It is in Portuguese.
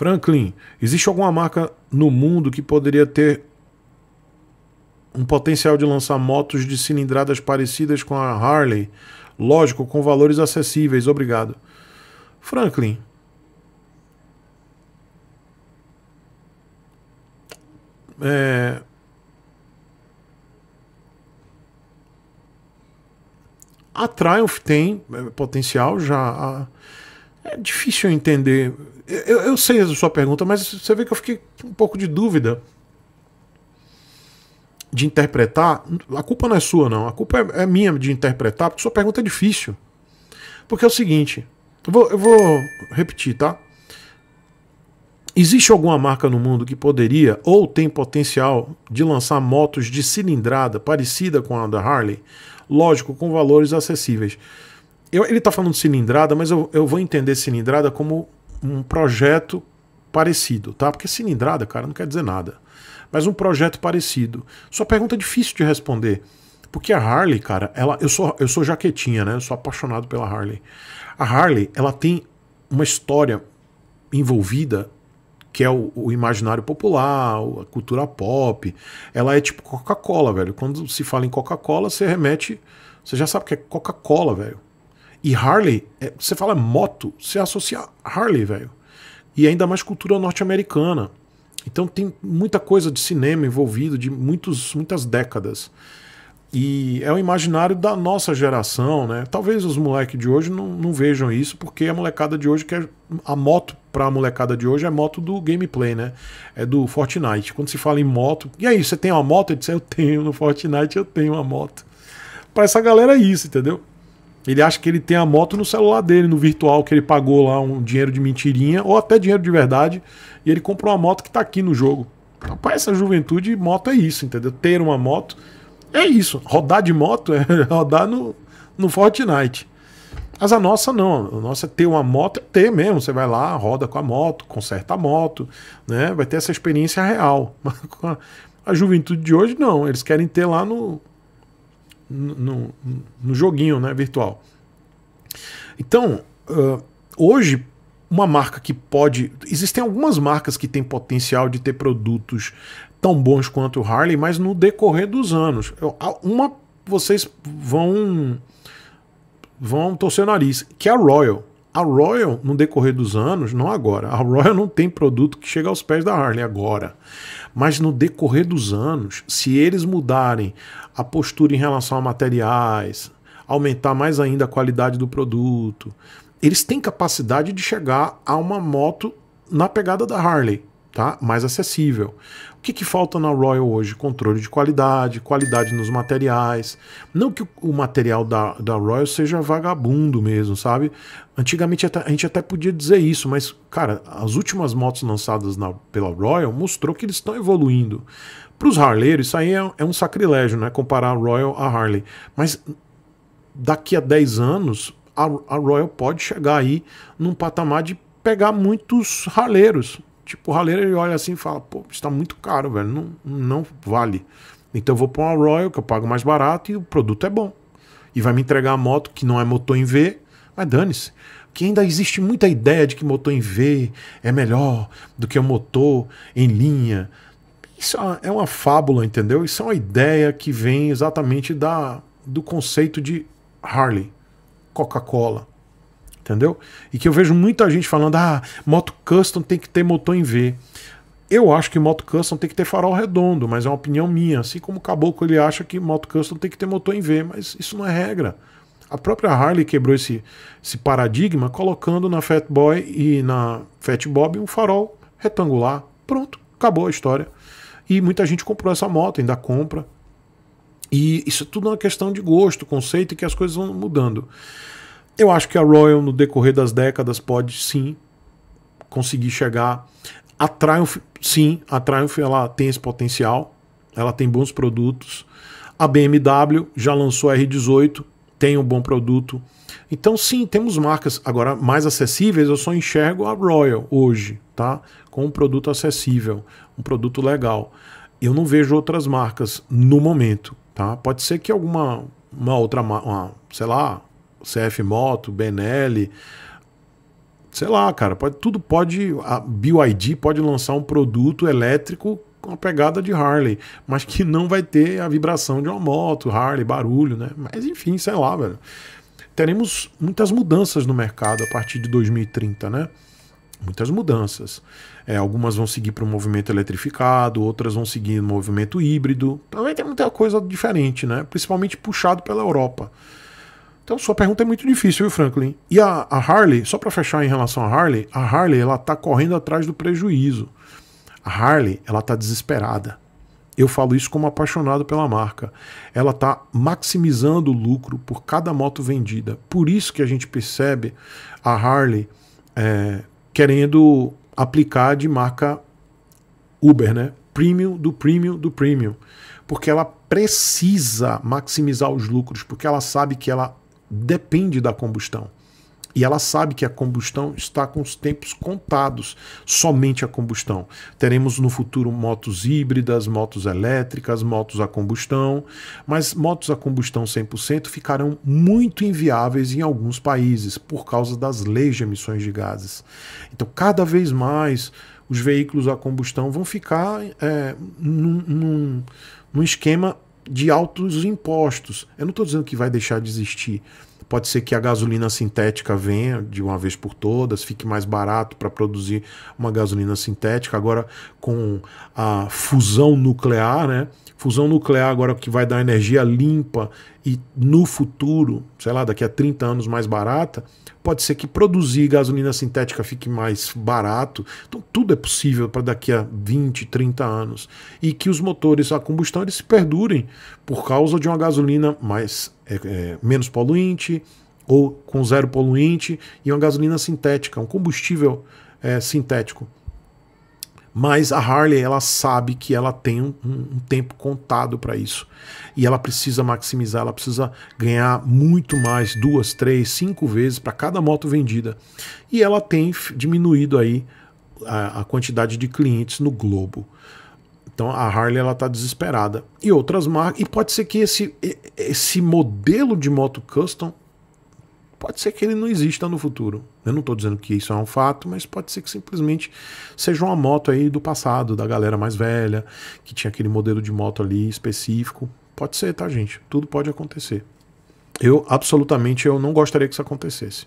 Franklin, existe alguma marca no mundo que poderia ter um potencial de lançar motos de cilindradas parecidas com a Harley? Lógico, com valores acessíveis, obrigado. Franklin. É... A Triumph tem é, potencial já. A... É difícil eu entender. Eu, eu sei a sua pergunta, mas você vê que eu fiquei um pouco de dúvida de interpretar. A culpa não é sua, não. A culpa é, é minha de interpretar, porque sua pergunta é difícil. Porque é o seguinte, eu vou, eu vou repetir, tá? Existe alguma marca no mundo que poderia ou tem potencial de lançar motos de cilindrada parecida com a da Harley? Lógico, com valores acessíveis eu, ele está falando de cilindrada, mas eu, eu vou entender cilindrada como um projeto parecido, tá? Porque cilindrada, cara, não quer dizer nada. Mas um projeto parecido. Sua pergunta é difícil de responder. Porque a Harley, cara, ela, eu, sou, eu sou jaquetinha, né? Eu sou apaixonado pela Harley. A Harley, ela tem uma história envolvida que é o, o, imaginário popular, a cultura pop. Ela é tipo Coca-Cola, velho. Quando se fala em Coca-Cola, você remete. Você já sabe que é Coca-Cola, velho. E Harley, é, você fala moto, você associa Harley, velho. E ainda mais cultura norte-americana. Então tem muita coisa de cinema envolvido de muitos, muitas décadas. E é o imaginário da nossa geração, né? Talvez os moleques de hoje não, não, vejam isso, porque a molecada de hoje quer. A moto para a molecada de hoje é moto do gameplay, né? É do Fortnite. Quando se fala em moto. E aí, você tem uma moto? Eu disse, eu tenho. No Fortnite eu tenho uma moto. Para essa galera é isso, entendeu? Ele acha que ele tem a moto no celular dele, no virtual, que ele pagou lá um dinheiro de mentirinha, ou até dinheiro de verdade, e ele comprou uma moto que está aqui no jogo. Então, para essa juventude, moto é isso, entendeu? Ter uma moto é isso. Rodar de moto é rodar no, no Fortnite. Mas a nossa não. A nossa é ter uma moto é ter mesmo. Você vai lá, roda com a moto, conserta a moto, né? Vai ter essa experiência real. Mas a, a juventude de hoje, não. Eles querem ter lá no, no, no joguinho né, virtual. Então, uh, hoje, uma marca que pode. Existem algumas marcas que têm potencial de ter produtos tão bons quanto o Harley, mas no decorrer dos anos. Eu, uma vocês vão. vão torcer o nariz, que é a Royal. A Royal, no decorrer dos anos, não agora, a Royal não tem produto que chega aos pés da Harley agora. Mas no decorrer dos anos, se eles mudarem a postura em relação a materiais, aumentar mais ainda a qualidade do produto, eles têm capacidade de chegar a uma moto na pegada da Harley, tá? Mais acessível. O que, que, falta na Royal hoje? Controle de qualidade, qualidade nos materiais. Não que o material da, da Royal seja vagabundo mesmo, sabe? Antigamente a gente até podia dizer isso, mas, cara, as últimas motos lançadas na, pela Royal mostrou que eles estão evoluindo. Para os Harleiros, isso aí é, é um sacrilégio, né? Comparar a Royal a Harley. Mas daqui a 10 anos, a, a Royal pode chegar aí num patamar de pegar muitos raleiros. Tipo, o raleiro ele olha assim e fala, pô, está muito caro, velho, não, não vale. Então eu vou para uma Royal, que eu pago mais barato e o produto é bom. E vai me entregar a moto que não é motor em V, mas dane-se. Que ainda existe muita ideia de que motor em V é melhor do que o motor em linha. Isso é uma é fábula, entendeu? Isso é uma ideia que vem exatamente da, do conceito de Harley, Coca-Cola entendeu? E que eu vejo muita gente falando: ah, moto custom tem que ter motor em V. Eu acho que moto custom tem que ter farol redondo, mas é uma opinião minha. Assim como o Caboclo ele acha que moto custom tem que ter motor em V, mas isso não é regra. A própria Harley quebrou esse, esse paradigma colocando na Fat Boy e na Fat Bob um farol retangular. Pronto, acabou a história. E muita gente comprou essa moto, ainda compra. E isso é tudo uma questão de gosto, conceito e que as coisas vão mudando. Eu acho que a Royal, no decorrer das décadas, pode sim conseguir chegar. A Triumph, sim, a Triumph ela tem esse potencial, ela tem bons produtos. A BMW já lançou a R18, tem um bom produto. Então, sim, temos marcas agora mais acessíveis. Eu só enxergo a Royal hoje, tá? Com um produto acessível, um produto legal. Eu não vejo outras marcas no momento, tá? Pode ser que alguma uma outra, uma, sei lá, CF Moto, Benelli, sei lá, cara, pode, tudo pode. A BYD pode lançar um produto elétrico com a pegada de Harley, mas que não vai ter a vibração de uma moto, Harley, barulho, né? Mas enfim, sei lá, velho. Teremos muitas mudanças no mercado a partir de 2030, né? Muitas mudanças. É, algumas vão seguir para o movimento eletrificado, outras vão seguir no movimento híbrido. Também tem muita coisa diferente, né? Principalmente puxado pela Europa. Então sua pergunta é muito difícil, viu, Franklin? E a, a Harley, só para fechar em relação à Harley, a Harley ela está correndo atrás do prejuízo. A Harley ela está desesperada. Eu falo isso como apaixonado pela marca. Ela está maximizando o lucro por cada moto vendida. Por isso que a gente percebe a Harley é, querendo aplicar de marca Uber, né? Premium do premium do premium. Porque ela precisa maximizar os lucros, porque ela sabe que ela depende da combustão. E ela sabe que a combustão está com os tempos contados, somente a combustão. Teremos no futuro motos híbridas, motos elétricas, motos a combustão, mas motos a combustão 100% ficarão muito inviáveis em alguns países por causa das leis de emissões de gases. Então, cada vez mais os veículos a combustão vão ficar é, num, num, num esquema de altos impostos. Eu não estou dizendo que vai deixar de existir. Pode ser que a gasolina sintética venha de uma vez por todas, fique mais barato para produzir uma gasolina sintética. Agora, com a fusão nuclear, né? Fusão nuclear, agora que vai dar energia limpa e no futuro, sei lá, daqui a 30 anos mais barata, pode ser que produzir gasolina sintética fique mais barato. Então tudo é possível para daqui a 20, 30 anos e que os motores a combustão eles perdurem por causa de uma gasolina mais é, é, menos poluente ou com zero poluente e uma gasolina sintética, um combustível é, sintético. Mas a Harley ela sabe que ela tem um, um tempo contado para isso e ela precisa maximizar, ela precisa ganhar muito mais, duas, três, cinco vezes para cada moto vendida. E ela tem diminuído aí a, a quantidade de clientes no globo. Então a Harley ela está desesperada. E outras marcas, e pode ser que esse esse modelo de moto custom Pode ser que ele não exista no futuro. Eu não estou dizendo que isso é um fato, mas pode ser que simplesmente seja uma moto aí do passado, da galera mais velha, que tinha aquele modelo de moto ali específico. Pode ser, tá, gente? Tudo pode acontecer. Eu absolutamente eu não gostaria que isso acontecesse.